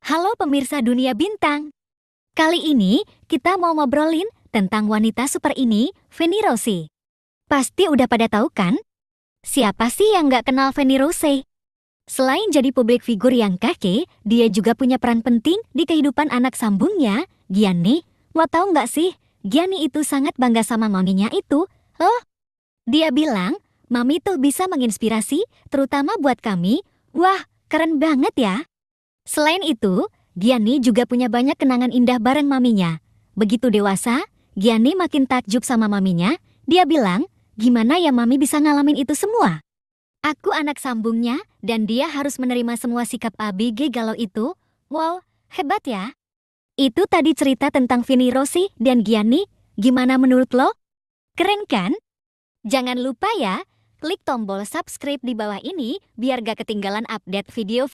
Halo pemirsa dunia bintang. Kali ini kita mau ngobrolin tentang wanita super ini, Feni Rose. Pasti udah pada tahu kan? Siapa sih yang nggak kenal Feni Rose? Selain jadi publik figur yang kakek, dia juga punya peran penting di kehidupan anak sambungnya, Gianni. Mau tahu nggak sih, Gianni itu sangat bangga sama maminya itu, loh. Dia bilang, mami tuh bisa menginspirasi, terutama buat kami. Wah, keren banget ya. Selain itu, Giani juga punya banyak kenangan indah bareng maminya. Begitu dewasa, Giani makin takjub sama maminya. Dia bilang, gimana ya mami bisa ngalamin itu semua? Aku anak sambungnya, dan dia harus menerima semua sikap ABG galau itu. Wow, hebat ya. Itu tadi cerita tentang Vini Rossi dan Giani. Gimana menurut lo? Keren kan? Jangan lupa ya, klik tombol subscribe di bawah ini biar gak ketinggalan update video